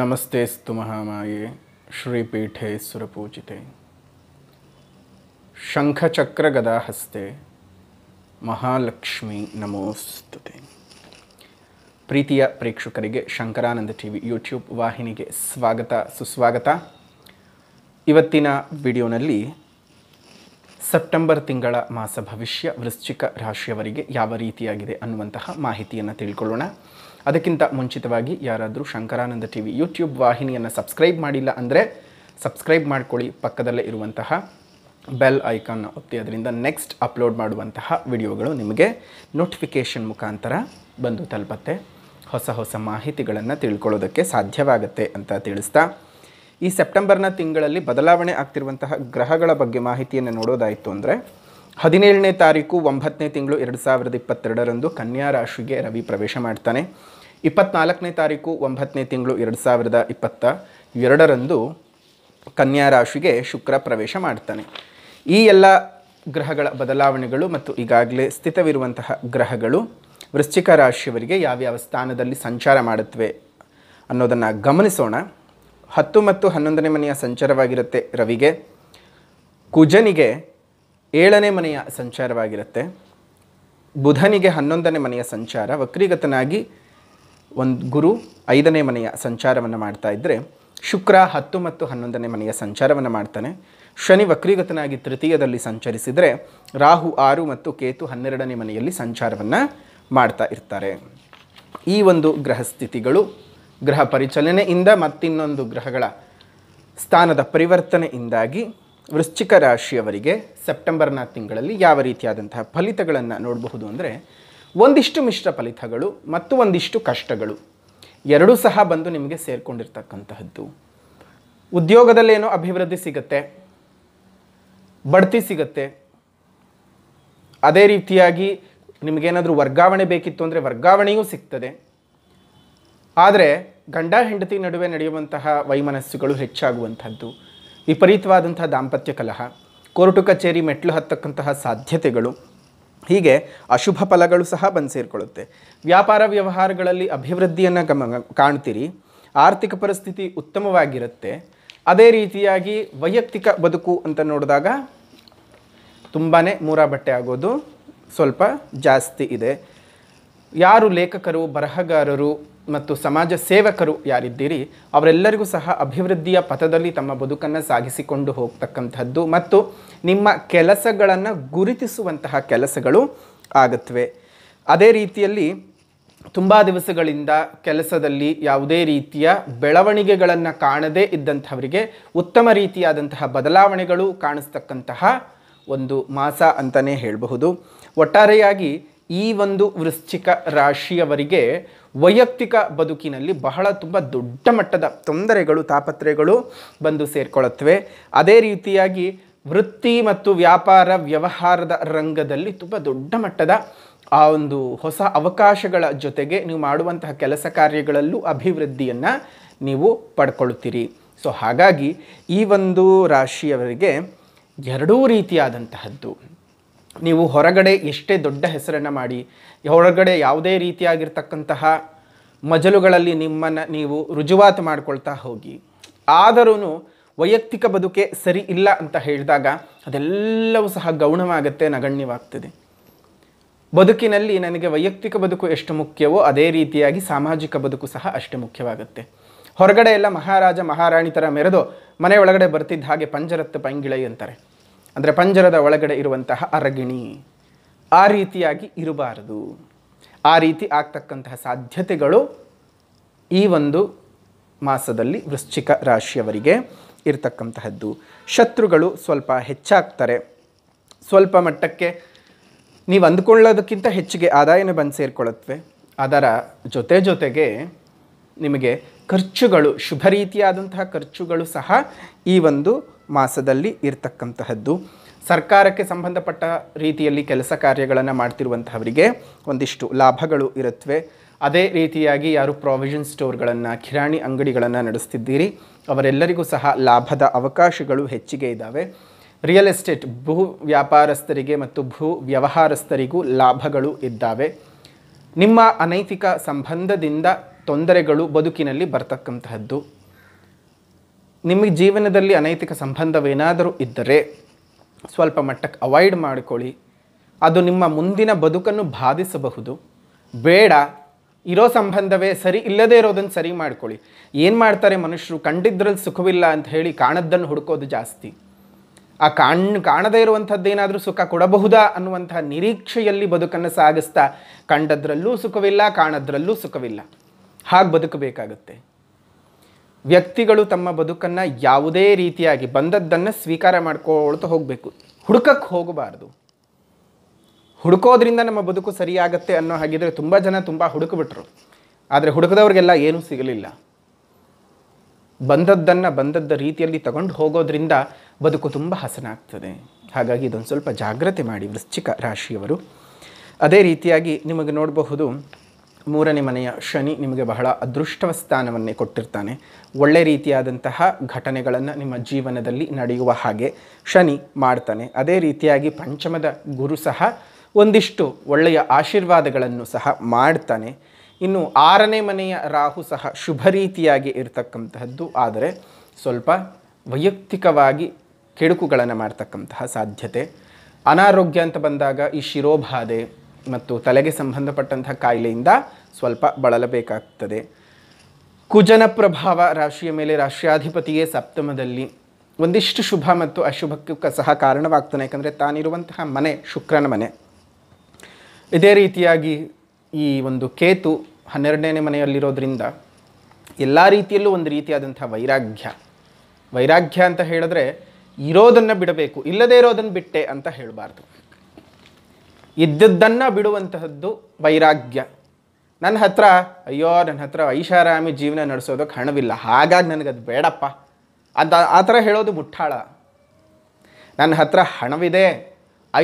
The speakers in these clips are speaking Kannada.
ನಮಸ್ತೆಸ್ತು ಮಹಾಮಾಯೆ ಶಂಖಚಕ್ರ ಗದಾಹಸ್ತೆ ಮಹಾಲಕ್ಷ್ಮಿ ನಮೋಸ್ತುತೆ ಪ್ರೀತಿಯ ಪ್ರೇಕ್ಷಕರಿಗೆ ಶಂಕರಾನಂದ ಟಿ ವಿ ಯೂಟ್ಯೂಬ್ ವಾಹಿನಿಗೆ ಸ್ವಾಗತ ಸುಸ್ವಾಗತ ಇವತ್ತಿನ ವಿಡಿಯೋನಲ್ಲಿ ಸೆಪ್ಟೆಂಬರ್ ತಿಂಗಳ ಮಾಸ ಭವಿಷ್ಯ ವೃಶ್ಚಿಕ ರಾಶಿಯವರಿಗೆ ಯಾವ ರೀತಿಯಾಗಿದೆ ಅನ್ನುವಂತಹ ಮಾಹಿತಿಯನ್ನು ತಿಳ್ಕೊಳ್ಳೋಣ ಅದಕ್ಕಿಂತ ಮುಂಚಿತವಾಗಿ ಯಾರಾದರೂ ಶಂಕರಾನಂದ ಟಿ ವಿ ಯೂಟ್ಯೂಬ್ ವಾಹಿನಿಯನ್ನು ಸಬ್ಸ್ಕ್ರೈಬ್ ಮಾಡಿಲ್ಲ ಅಂದರೆ ಸಬ್ಸ್ಕ್ರೈಬ್ ಮಾಡ್ಕೊಳ್ಳಿ ಪಕ್ಕದಲ್ಲೇ ಇರುವಂತಹ ಬೆಲ್ ಐಕಾನ್ನ ಒತ್ತಿ ಅದರಿಂದ ನೆಕ್ಸ್ಟ್ ಅಪ್ಲೋಡ್ ಮಾಡುವಂತಹ ವಿಡಿಯೋಗಳು ನಿಮಗೆ ನೋಟಿಫಿಕೇಷನ್ ಮುಖಾಂತರ ಬಂದು ತಲುಪತ್ತೆ ಹೊಸ ಹೊಸ ಮಾಹಿತಿಗಳನ್ನು ತಿಳ್ಕೊಳ್ಳೋದಕ್ಕೆ ಸಾಧ್ಯವಾಗುತ್ತೆ ಅಂತ ತಿಳಿಸ್ತಾ ಈ ಸೆಪ್ಟೆಂಬರ್ನ ತಿಂಗಳಲ್ಲಿ ಬದಲಾವಣೆ ಆಗ್ತಿರುವಂತಹ ಗ್ರಹಗಳ ಬಗ್ಗೆ ಮಾಹಿತಿಯನ್ನು ನೋಡೋದಾಯಿತು ಅಂದರೆ ಹದಿನೇಳನೇ ತಾರೀಕು ಒಂಬತ್ತನೇ ತಿಂಗಳು ಎರಡು ಸಾವಿರದ ಇಪ್ಪತ್ತೆರಡರಂದು ಕನ್ಯಾ ರಾಶಿಗೆ ರವಿ ಪ್ರವೇಶ ಮಾಡ್ತಾನೆ ಇಪ್ಪತ್ನಾಲ್ಕನೇ ತಾರೀಕು ಒಂಬತ್ತನೇ ತಿಂಗಳು ಎರಡು ಸಾವಿರದ ಇಪ್ಪತ್ತ ಎರಡರಂದು ಕನ್ಯಾ ರಾಶಿಗೆ ಶುಕ್ರ ಪ್ರವೇಶ ಮಾಡ್ತಾನೆ ಈ ಎಲ್ಲ ಗ್ರಹಗಳ ಬದಲಾವಣೆಗಳು ಮತ್ತು ಈಗಾಗಲೇ ಸ್ಥಿತವಿರುವಂತಹ ಗ್ರಹಗಳು ವೃಶ್ಚಿಕ ರಾಶಿಯವರಿಗೆ ಯಾವ್ಯಾವ ಸ್ಥಾನದಲ್ಲಿ ಸಂಚಾರ ಮಾಡುತ್ತವೆ ಅನ್ನೋದನ್ನು ಗಮನಿಸೋಣ ಹತ್ತು ಮತ್ತು ಹನ್ನೊಂದನೇ ಮನೆಯ ಸಂಚಾರವಾಗಿರುತ್ತೆ ರವಿಗೆ ಕುಜನಿಗೆ ಏಳನೇ ಮನೆಯ ಸಂಚಾರವಾಗಿರುತ್ತೆ ಬುಧನಿಗೆ ಹನ್ನೊಂದನೇ ಮನೆಯ ಸಂಚಾರ ವಕ್ರಿಗತನಾಗಿ ಒಂದು ಗುರು ಐದನೇ ಮನೆಯ ಸಂಚಾರವನ್ನು ಮಾಡ್ತಾ ಇದ್ದರೆ ಶುಕ್ರ ಹತ್ತು ಮತ್ತು ಹನ್ನೊಂದನೇ ಮನೆಯ ಸಂಚಾರವನ್ನು ಮಾಡ್ತಾನೆ ಶನಿ ವಕ್ರಿಗತನಾಗಿ ತೃತೀಯದಲ್ಲಿ ಸಂಚರಿಸಿದರೆ ರಾಹು ಆರು ಮತ್ತು ಕೇತು ಹನ್ನೆರಡನೇ ಮನೆಯಲ್ಲಿ ಸಂಚಾರವನ್ನು ಮಾಡ್ತಾ ಇರ್ತಾರೆ ಈ ಒಂದು ಗ್ರಹ ಸ್ಥಿತಿಗಳು ಗ್ರಹ ಪರಿಚಲನೆಯಿಂದ ಮತ್ತಿನ್ನೊಂದು ಗ್ರಹಗಳ ಸ್ಥಾನದ ಪರಿವರ್ತನೆಯಿಂದಾಗಿ ವೃಶ್ಚಿಕ ರಾಶಿಯವರಿಗೆ ಸೆಪ್ಟೆಂಬರ್ನ ತಿಂಗಳಲ್ಲಿ ಯಾವ ರೀತಿಯಾದಂತಹ ಫಲಿತಗಳನ್ನು ನೋಡಬಹುದು ಅಂದರೆ ಒಂದಿಷ್ಟು ಮಿಶ್ರ ಫಲಿತಗಳು ಮತ್ತು ಒಂದಿಷ್ಟು ಕಷ್ಟಗಳು ಎರಡೂ ಸಹ ಬಂದು ನಿಮಗೆ ಸೇರಿಕೊಂಡಿರ್ತಕ್ಕಂತಹದ್ದು ಉದ್ಯೋಗದಲ್ಲೇನೋ ಅಭಿವೃದ್ಧಿ ಸಿಗುತ್ತೆ ಬಡ್ತಿ ಸಿಗತ್ತೆ ಅದೇ ರೀತಿಯಾಗಿ ನಿಮಗೇನಾದರೂ ವರ್ಗಾವಣೆ ಬೇಕಿತ್ತು ಅಂದರೆ ವರ್ಗಾವಣೆಯೂ ಸಿಗ್ತದೆ ಆದರೆ ಗಂಡ ಹೆಂಡತಿ ನಡುವೆ ನಡೆಯುವಂತಹ ವೈಮನಸ್ಸುಗಳು ಹೆಚ್ಚಾಗುವಂಥದ್ದು ವಿಪರೀತವಾದಂತಹ ದಾಂಪತ್ಯ ಕಲಹ ಕೋರ್ಟು ಕಚೇರಿ ಮೆಟ್ಲು ಹತ್ತಕ್ಕಂತಹ ಸಾಧ್ಯತೆಗಳು ಹೀಗೆ ಅಶುಭ ಫಲಗಳು ಸಹ ಬಂದು ಸೇರಿಕೊಳ್ಳುತ್ತೆ ವ್ಯಾಪಾರ ವ್ಯವಹಾರಗಳಲ್ಲಿ ಅಭಿವೃದ್ಧಿಯನ್ನು ಗಮ ಕಾಣ್ತೀರಿ ಆರ್ಥಿಕ ಪರಿಸ್ಥಿತಿ ಉತ್ತಮವಾಗಿರುತ್ತೆ ಅದೇ ರೀತಿಯಾಗಿ ವೈಯಕ್ತಿಕ ಬದುಕು ಅಂತ ನೋಡಿದಾಗ ತುಂಬಾ ಮೂರ ಬಟ್ಟೆ ಆಗೋದು ಸ್ವಲ್ಪ ಜಾಸ್ತಿ ಇದೆ ಯಾರು ಲೇಖಕರು ಬರಹಗಾರರು ಮತ್ತು ಸಮಾಜ ಸೇವಕರು ಯಾರಿದ್ದೀರಿ ಅವರೆಲ್ಲರಿಗೂ ಸಹ ಅಭಿವೃದ್ಧಿಯ ಪಥದಲ್ಲಿ ತಮ್ಮ ಬದುಕನ್ನು ಸಾಗಿಸಿಕೊಂಡು ಹೋಗ್ತಕ್ಕಂಥದ್ದು ಮತ್ತು ನಿಮ್ಮ ಕೆಲಸಗಳನ್ನು ಗುರುತಿಸುವಂತಹ ಕೆಲಸಗಳು ಆಗತ್ವೆ ಅದೇ ರೀತಿಯಲ್ಲಿ ತುಂಬ ದಿವಸಗಳಿಂದ ಕೆಲಸದಲ್ಲಿ ಯಾವುದೇ ರೀತಿಯ ಬೆಳವಣಿಗೆಗಳನ್ನು ಕಾಣದೇ ಇದ್ದಂಥವರಿಗೆ ಉತ್ತಮ ರೀತಿಯಾದಂತಹ ಬದಲಾವಣೆಗಳು ಕಾಣಿಸ್ತಕ್ಕಂತಹ ಒಂದು ಮಾಸ ಅಂತಲೇ ಹೇಳಬಹುದು ಒಟ್ಟಾರೆಯಾಗಿ ಈ ಒಂದು ವೃಶ್ಚಿಕ ರಾಶಿಯವರಿಗೆ ವೈಯಕ್ತಿಕ ಬದುಕಿನಲ್ಲಿ ಬಹಳ ತುಂಬ ದೊಡ್ಡ ಮಟ್ಟದ ತೊಂದರೆಗಳು ತಾಪತ್ರೆಗಳು ಬಂದು ಸೇರಿಕೊಳ್ಳುತ್ತವೆ ಅದೇ ರೀತಿಯಾಗಿ ವೃತ್ತಿ ಮತ್ತು ವ್ಯಾಪಾರ ವ್ಯವಹಾರದ ರಂಗದಲ್ಲಿ ತುಂಬ ದೊಡ್ಡ ಮಟ್ಟದ ಆ ಒಂದು ಹೊಸ ಅವಕಾಶಗಳ ಜೊತೆಗೆ ನೀವು ಮಾಡುವಂತಹ ಕೆಲಸ ಕಾರ್ಯಗಳಲ್ಲೂ ಅಭಿವೃದ್ಧಿಯನ್ನು ನೀವು ಪಡ್ಕೊಳ್ಳುತ್ತೀರಿ ಸೊ ಹಾಗಾಗಿ ಈ ಒಂದು ರಾಶಿಯವರಿಗೆ ಎರಡೂ ರೀತಿಯಾದಂತಹದ್ದು ನೀವು ಹೊರಗಡೆ ಎಷ್ಟೇ ದೊಡ್ಡ ಹೆಸರನ್ನು ಮಾಡಿ ಹೊರಗಡೆ ಯಾವುದೇ ರೀತಿಯಾಗಿರ್ತಕ್ಕಂತಹ ಮಜಲುಗಳಲ್ಲಿ ನಿಮ್ಮನ್ನು ನೀವು ರುಜುವಾತು ಮಾಡ್ಕೊಳ್ತಾ ಹೋಗಿ ಆದರೂ ವೈಯಕ್ತಿಕ ಬದುಕೆ ಸರಿ ಇಲ್ಲ ಅಂತ ಹೇಳಿದಾಗ ಅದೆಲ್ಲವೂ ಸಹ ಗೌಣವಾಗುತ್ತೆ ನಗಣ್ಯವಾಗ್ತದೆ ಬದುಕಿನಲ್ಲಿ ನನಗೆ ವೈಯಕ್ತಿಕ ಬದುಕು ಎಷ್ಟು ಮುಖ್ಯವೋ ಅದೇ ರೀತಿಯಾಗಿ ಸಾಮಾಜಿಕ ಬದುಕು ಸಹ ಅಷ್ಟು ಮುಖ್ಯವಾಗುತ್ತೆ ಹೊರಗಡೆ ಎಲ್ಲ ಮಹಾರಾಜ ಮಹಾರಾಣಿ ಥರ ಮೆರೆದು ಮನೆಯೊಳಗಡೆ ಬರ್ತಿದ್ದ ಹಾಗೆ ಪಂಜರತ್ತು ಪೈಂಗಿಳೈ ಅಂತಾರೆ ಅಂದರೆ ಪಂಜರದ ಒಳಗಡೆ ಇರುವಂತಹ ಅರಗಿಣಿ ಆ ರೀತಿಯಾಗಿ ಇರಬಾರದು ಆ ರೀತಿ ಆಗ್ತಕ್ಕಂತಹ ಸಾಧ್ಯತೆಗಳು ಈ ಒಂದು ಮಾಸದಲ್ಲಿ ವೃಶ್ಚಿಕ ರಾಶಿಯವರಿಗೆ ಇರತಕ್ಕಂತಹದ್ದು ಶತ್ರುಗಳು ಸ್ವಲ್ಪ ಹೆಚ್ಚಾಗ್ತಾರೆ ಸ್ವಲ್ಪ ಮಟ್ಟಕ್ಕೆ ನೀವು ಅಂದ್ಕೊಳ್ಳೋದಕ್ಕಿಂತ ಹೆಚ್ಚಿಗೆ ಆದಾಯನ ಬಂದು ಸೇರಿಕೊಳ್ಳುತ್ತವೆ ಅದರ ಜೊತೆ ಜೊತೆಗೆ ನಿಮಗೆ ಖರ್ಚುಗಳು ಶುಭ ರೀತಿಯಾದಂತಹ ಖರ್ಚುಗಳು ಸಹ ಈ ಒಂದು ಮಾಸದಲ್ಲಿ ಇರ್ತಕ್ಕಂತಹದ್ದು ಸರ್ಕಾರಕ್ಕೆ ಸಂಬಂಧಪಟ್ಟ ರೀತಿಯಲ್ಲಿ ಕೆಲಸ ಕಾರ್ಯಗಳನ್ನು ಮಾಡ್ತಿರುವಂತಹವರಿಗೆ ಒಂದಿಷ್ಟು ಲಾಭಗಳು ಇರುತ್ತವೆ ಅದೇ ರೀತಿಯಾಗಿ ಯಾರು ಪ್ರಾವಿಷನ್ ಸ್ಟೋರ್ಗಳನ್ನು ಕಿರಾಣಿ ಅಂಗಡಿಗಳನ್ನು ನಡೆಸ್ತಿದ್ದೀರಿ ಅವರೆಲ್ಲರಿಗೂ ಸಹ ಲಾಭದ ಅವಕಾಶಗಳು ಹೆಚ್ಚಿಗೆ ಇದ್ದಾವೆ ರಿಯಲ್ ಎಸ್ಟೇಟ್ ಭೂ ವ್ಯಾಪಾರಸ್ಥರಿಗೆ ಮತ್ತು ಭೂ ವ್ಯವಹಾರಸ್ಥರಿಗೂ ಲಾಭಗಳು ಇದ್ದಾವೆ ನಿಮ್ಮ ಅನೈತಿಕ ಸಂಬಂಧದಿಂದ ತೊಂದರೆಗಳು ಬದುಕಿನಲ್ಲಿ ಬರ್ತಕ್ಕಂತಹದ್ದು ನಿಮ್ಮ ಜೀವನದಲ್ಲಿ ಅನೈತಿಕ ಸಂಬಂಧವೇನಾದರೂ ಇದ್ದರೆ ಸ್ವಲ್ಪ ಮಟ್ಟಕ್ಕೆ ಅವಾಯ್ಡ್ ಮಾಡಿಕೊಳ್ಳಿ ಅದು ನಿಮ್ಮ ಮುಂದಿನ ಬದುಕನ್ನು ಬಾಧಿಸಬಹುದು ಬೇಡ ಇರೋ ಸಂಬಂಧವೇ ಸರಿ ಇಲ್ಲದೇ ಇರೋದನ್ನು ಸರಿ ಮಾಡ್ಕೊಳ್ಳಿ ಏನು ಮಾಡ್ತಾರೆ ಮನುಷ್ಯರು ಕಂಡಿದ್ದರಲ್ಲಿ ಸುಖವಿಲ್ಲ ಅಂತ ಹೇಳಿ ಕಾಣದ್ದನ್ನು ಹುಡುಕೋದು ಜಾಸ್ತಿ ಆ ಕಾಣ್ ಕಾಣದೇ ಇರುವಂಥದ್ದೇನಾದರೂ ಸುಖ ಕೊಡಬಹುದಾ ಅನ್ನುವಂತಹ ನಿರೀಕ್ಷೆಯಲ್ಲಿ ಬದುಕನ್ನು ಸಾಗಿಸ್ತಾ ಕಂಡದ್ರಲ್ಲೂ ಸುಖವಿಲ್ಲ ಕಾಣದ್ರಲ್ಲೂ ಸುಖವಿಲ್ಲ ಹಾಗೆ ಬದುಕಬೇಕಾಗುತ್ತೆ ವ್ಯಕ್ತಿಗಳು ತಮ್ಮ ಬದುಕನ್ನು ಯಾವುದೇ ರೀತಿಯಾಗಿ ಬಂದದ್ದನ್ನು ಸ್ವೀಕಾರ ಮಾಡ್ಕೊಳ್ತಾ ಹೋಗಬೇಕು ಹುಡುಕಕ್ಕೆ ಹೋಗಬಾರ್ದು ಹುಡುಕೋದ್ರಿಂದ ನಮ್ಮ ಬದುಕು ಸರಿಯಾಗತ್ತೆ ಅನ್ನೋ ಹಾಗಿದ್ರೆ ತುಂಬ ಜನ ತುಂಬ ಹುಡುಕ್ಬಿಟ್ರು ಆದರೆ ಹುಡುಕದವ್ರಿಗೆಲ್ಲ ಏನೂ ಸಿಗಲಿಲ್ಲ ಬಂದದ್ದನ್ನು ಬಂದದ್ದ ರೀತಿಯಲ್ಲಿ ತಗೊಂಡು ಹೋಗೋದ್ರಿಂದ ಬದುಕು ತುಂಬ ಹಸನಾಗ್ತದೆ ಹಾಗಾಗಿ ಇದೊಂದು ಸ್ವಲ್ಪ ಜಾಗ್ರತೆ ಮಾಡಿ ವೃಶ್ಚಿಕ ರಾಶಿಯವರು ಅದೇ ರೀತಿಯಾಗಿ ನಿಮಗೆ ನೋಡಬಹುದು ಮೂರನೇ ಮನೆಯ ಶನಿ ನಿಮಗೆ ಬಹಳ ಅದೃಷ್ಟವ ಸ್ಥಾನವನ್ನೇ ಕೊಟ್ಟಿರ್ತಾನೆ ಒಳ್ಳೆ ರೀತಿಯಾದಂತಹ ಘಟನೆಗಳನ್ನು ನಿಮ್ಮ ಜೀವನದಲ್ಲಿ ನಡೆಯುವ ಹಾಗೆ ಶನಿ ಮಾಡ್ತಾನೆ ಅದೇ ರೀತಿಯಾಗಿ ಪಂಚಮದ ಗುರು ಸಹ ಒಂದಿಷ್ಟು ಒಳ್ಳೆಯ ಆಶೀರ್ವಾದಗಳನ್ನು ಸಹ ಮಾಡ್ತಾನೆ ಇನ್ನು ಆರನೇ ಮನೆಯ ರಾಹು ಸಹ ಶುಭ ರೀತಿಯಾಗಿ ಇರತಕ್ಕಂತಹದ್ದು ಆದರೆ ಸ್ವಲ್ಪ ವೈಯಕ್ತಿಕವಾಗಿ ಕೆಡುಕುಗಳನ್ನು ಮಾಡ್ತಕ್ಕಂತಹ ಸಾಧ್ಯತೆ ಅನಾರೋಗ್ಯ ಅಂತ ಬಂದಾಗ ಈ ಶಿರೋಬಾಧೆ ಮತ್ತು ತಲೆಗೆ ಸಂಬಂಧಪಟ್ಟಂತಹ ಕಾಯಿಲೆಯಿಂದ ಸ್ವಲ್ಪ ಬಳಲಬೇಕಾಗ್ತದೆ ಕುಜನ ಪ್ರಭಾವ ರಾಶಿಯ ಮೇಲೆ ರಾಷ್ಟ್ರಾಧಿಪತಿಯೇ ಸಪ್ತಮದಲ್ಲಿ ಒಂದಿಷ್ಟು ಶುಭ ಮತ್ತು ಅಶುಭಕ್ಕೂ ಸಹ ಕಾರಣವಾಗ್ತಾನೆ ಯಾಕಂದರೆ ತಾನಿರುವಂತಹ ಮನೆ ಶುಕ್ರನ ಮನೆ ಇದೇ ರೀತಿಯಾಗಿ ಈ ಒಂದು ಕೇತು ಹನ್ನೆರಡನೇ ಮನೆಯಲ್ಲಿರೋದ್ರಿಂದ ಎಲ್ಲ ರೀತಿಯಲ್ಲೂ ಒಂದು ರೀತಿಯಾದಂಥ ವೈರಾಗ್ಯ ವೈರಾಗ್ಯ ಅಂತ ಹೇಳಿದ್ರೆ ಇರೋದನ್ನು ಬಿಡಬೇಕು ಇಲ್ಲದೇ ಇರೋದನ್ನು ಬಿಟ್ಟೆ ಅಂತ ಹೇಳಬಾರ್ದು ಇದ್ದದ್ದನ್ನು ಬಿಡುವಂತಹದ್ದು ವೈರಾಗ್ಯ ನನ್ನ ಹತ್ರ ಅಯ್ಯೋ ನನ್ನ ಹತ್ರ ಐಷಾರಾಮಿ ಜೀವನ ನಡೆಸೋದಕ್ಕೆ ಹಣವಿಲ್ಲ ಹಾಗಾಗಿ ನನಗದು ಬೇಡಪ್ಪ ಅಂತ ಆ ಥರ ಹೇಳೋದು ಮುಟ್ಟಾಳ ನನ್ನ ಹತ್ರ ಹಣವಿದೆ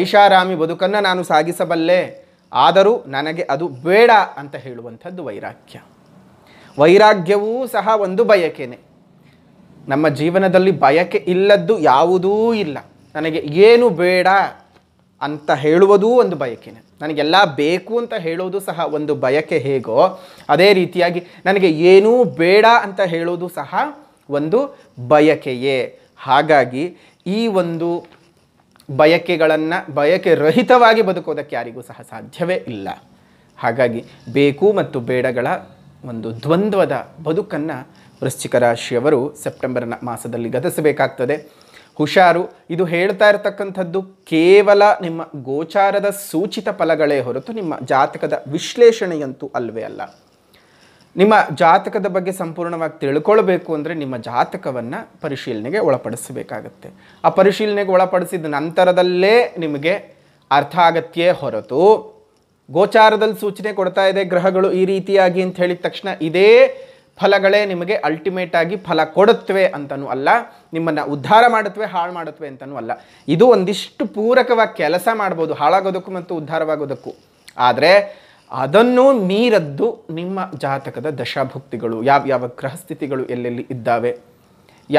ಐಷಾರಾಮಿ ಬದುಕನ್ನು ನಾನು ಸಾಗಿಸಬಲ್ಲೆ ಆದರೂ ನನಗೆ ಅದು ಬೇಡ ಅಂತ ಹೇಳುವಂಥದ್ದು ವೈರಾಗ್ಯ ವೈರಾಗ್ಯವೂ ಸಹ ಒಂದು ಬಯಕೆನೆ ನಮ್ಮ ಜೀವನದಲ್ಲಿ ಬಯಕೆ ಇಲ್ಲದ್ದು ಯಾವುದೂ ಇಲ್ಲ ನನಗೆ ಏನು ಬೇಡ ಅಂತ ಹೇಳುವುದೂ ಒಂದು ಬಯಕೆನೆ ನನಗೆಲ್ಲ ಬೇಕು ಅಂತ ಹೇಳೋದು ಸಹ ಒಂದು ಬಯಕೆ ಹೇಗೋ ಅದೇ ರೀತಿಯಾಗಿ ನನಗೆ ಏನೂ ಬೇಡ ಅಂತ ಹೇಳೋದು ಸಹ ಒಂದು ಬಯಕೆಯೇ ಹಾಗಾಗಿ ಈ ಒಂದು ಬಯಕೆಗಳನ್ನು ಬಯಕೆ ರಹಿತವಾಗಿ ಬದುಕೋದಕ್ಕೆ ಯಾರಿಗೂ ಸಹ ಸಾಧ್ಯವೇ ಇಲ್ಲ ಹಾಗಾಗಿ ಬೇಕು ಮತ್ತು ಬೇಡಗಳ ಒಂದು ದ್ವಂದ್ವದ ಬದುಕನ್ನು ವೃಶ್ಚಿಕ ರಾಶಿಯವರು ಸೆಪ್ಟೆಂಬರ್ನ ಮಾಸದಲ್ಲಿ ಗತಿಸಬೇಕಾಗ್ತದೆ ಹುಷಾರು ಇದು ಹೇಳ್ತಾ ಇರತಕ್ಕಂಥದ್ದು ಕೇವಲ ನಿಮ್ಮ ಗೋಚಾರದ ಸೂಚಿತ ಫಲಗಳೇ ಹೊರತು ನಿಮ್ಮ ಜಾತಕದ ವಿಶ್ಲೇಷಣೆಯಂತೂ ಅಲ್ವೇ ಅಲ್ಲ ನಿಮ್ಮ ಜಾತಕದ ಬಗ್ಗೆ ಸಂಪೂರ್ಣವಾಗಿ ತಿಳ್ಕೊಳ್ಬೇಕು ಅಂದರೆ ನಿಮ್ಮ ಜಾತಕವನ್ನು ಪರಿಶೀಲನೆಗೆ ಒಳಪಡಿಸಬೇಕಾಗತ್ತೆ ಆ ಪರಿಶೀಲನೆಗೆ ಒಳಪಡಿಸಿದ ನಂತರದಲ್ಲೇ ನಿಮಗೆ ಅರ್ಥ ಆಗತ್ಯೇ ಹೊರತು ಗೋಚಾರದಲ್ಲಿ ಸೂಚನೆ ಕೊಡ್ತಾ ಇದೆ ಗ್ರಹಗಳು ಈ ರೀತಿಯಾಗಿ ಅಂತ ಹೇಳಿದ ತಕ್ಷಣ ಇದೇ ಫಲಗಳೇ ನಿಮಗೆ ಅಲ್ಟಿಮೇಟ್ ಆಗಿ ಫಲ ಕೊಡುತ್ತವೆ ಅಂತನೂ ಅಲ್ಲ ನಿಮ್ಮನ್ನು ಉದ್ಧಾರ ಮಾಡುತ್ತವೆ ಹಾಳು ಮಾಡುತ್ತವೆ ಅಂತನೂ ಅಲ್ಲ ಇದು ಒಂದಿಷ್ಟು ಪೂರಕವಾಗಿ ಕೆಲಸ ಮಾಡ್ಬೋದು ಹಾಳಾಗೋದಕ್ಕೂ ಮತ್ತು ಉದ್ಧಾರವಾಗೋದಕ್ಕೂ ಆದರೆ ಅದನ್ನು ಮೀರದ್ದು ನಿಮ್ಮ ಜಾತಕದ ದಶಾಭುಕ್ತಿಗಳು ಯಾವ್ಯಾವ ಗ್ರಹ ಸ್ಥಿತಿಗಳು ಎಲ್ಲೆಲ್ಲಿ ಇದ್ದಾವೆ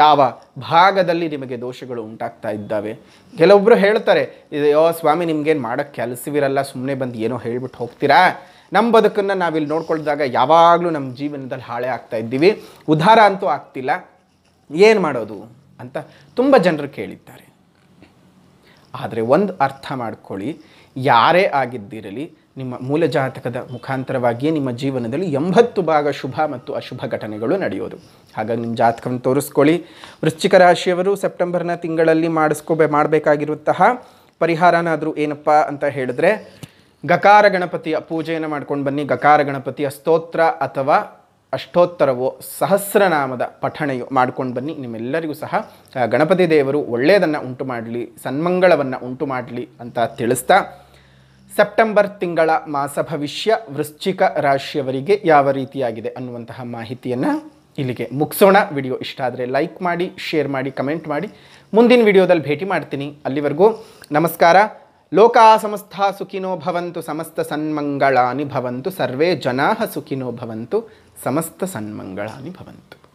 ಯಾವ ಭಾಗದಲ್ಲಿ ನಿಮಗೆ ದೋಷಗಳು ಉಂಟಾಗ್ತಾ ಇದ್ದಾವೆ ಕೆಲವೊಬ್ಬರು ಹೇಳ್ತಾರೆ ಇದೆಯೋ ಸ್ವಾಮಿ ನಿಮಗೇನು ಮಾಡೋಕ್ಕೆ ಕೆಲಸವಿರಲ್ಲ ಸುಮ್ಮನೆ ಬಂದು ಏನೋ ಹೇಳ್ಬಿಟ್ಟು ಹೋಗ್ತೀರಾ ನಮ್ಮ ಬದುಕನ್ನು ನಾವಿಲ್ಲಿ ನೋಡ್ಕೊಳ್ದಾಗ ಯಾವಾಗಲೂ ನಮ್ಮ ಜೀವನದಲ್ಲಿ ಹಾಳೆ ಆಗ್ತಾ ಇದ್ದೀವಿ ಉದ್ಧಾರ ಅಂತೂ ಆಗ್ತಿಲ್ಲ ಏನು ಮಾಡೋದು ಅಂತ ತುಂಬ ಜನರು ಕೇಳಿದ್ದಾರೆ ಆದರೆ ಒಂದು ಅರ್ಥ ಮಾಡ್ಕೊಳ್ಳಿ ಯಾರೇ ಆಗಿದ್ದಿರಲಿ ನಿಮ್ಮ ಮೂಲ ಜಾತಕದ ಮುಖಾಂತರವಾಗಿಯೇ ನಿಮ್ಮ ಜೀವನದಲ್ಲಿ ಎಂಬತ್ತು ಭಾಗ ಶುಭ ಮತ್ತು ಅಶುಭ ಘಟನೆಗಳು ನಡೆಯೋದು ಹಾಗಾಗಿ ನಿಮ್ಮ ಜಾತಕವನ್ನು ತೋರಿಸ್ಕೊಳ್ಳಿ ವೃಶ್ಚಿಕ ರಾಶಿಯವರು ಸೆಪ್ಟೆಂಬರ್ನ ತಿಂಗಳಲ್ಲಿ ಮಾಡಿಸ್ಕೋಬೇ ಮಾಡಬೇಕಾಗಿರುವಂತಹ ಪರಿಹಾರನಾದರೂ ಏನಪ್ಪ ಅಂತ ಹೇಳಿದ್ರೆ ಗಕಾರ ಗಣಪತಿಯ ಪೂಜೆಯನ್ನು ಮಾಡ್ಕೊಂಡು ಬನ್ನಿ ಗಕಾರ ಗಣಪತಿಯ ಸ್ತೋತ್ರ ಅಥವಾ ಅಷ್ಟೋತ್ತರವೋ ಸಹಸ್ರನಾಮದ ಪಠಣೆಯು ಮಾಡ್ಕೊಂಡು ಬನ್ನಿ ನಿಮ್ಮೆಲ್ಲರಿಗೂ ಸಹ ಗಣಪತಿ ದೇವರು ಒಳ್ಳೆಯದನ್ನು ಉಂಟು ಮಾಡಲಿ ಸನ್ಮಂಗಳವನ್ನು ಉಂಟು ಮಾಡಲಿ ಅಂತ ತಿಳಿಸ್ತಾ ಸೆಪ್ಟೆಂಬರ್ ತಿಂಗಳ ಮಾಸ ಭವಿಷ್ಯ ವೃಶ್ಚಿಕ ರಾಶಿಯವರಿಗೆ ಯಾವ ರೀತಿಯಾಗಿದೆ ಅನ್ನುವಂತಹ ಮಾಹಿತಿಯನ್ನು ಇಲ್ಲಿಗೆ ಮುಗಿಸೋಣ ವಿಡಿಯೋ ಇಷ್ಟ ಆದರೆ ಲೈಕ್ ಮಾಡಿ ಶೇರ್ ಮಾಡಿ ಕಮೆಂಟ್ ಮಾಡಿ ಮುಂದಿನ ವಿಡಿಯೋದಲ್ಲಿ ಭೇಟಿ ಮಾಡ್ತೀನಿ ಅಲ್ಲಿವರೆಗೂ ನಮಸ್ಕಾರ ಲೋಕಾ ಸಮಸ್ತ ಸುಖಿನೋ ಭವಂತು ಸಮಸ್ತ ಸನ್ಮಂಗಳಾನಿ ಭವಂತು ಸರ್ವೇ ಜನಾ ಸುಖಿನೋ ಭವಂತು ಸಮಸ್ತ ಸನ್ಮಂಗಳಾನಿ ಭವಂತು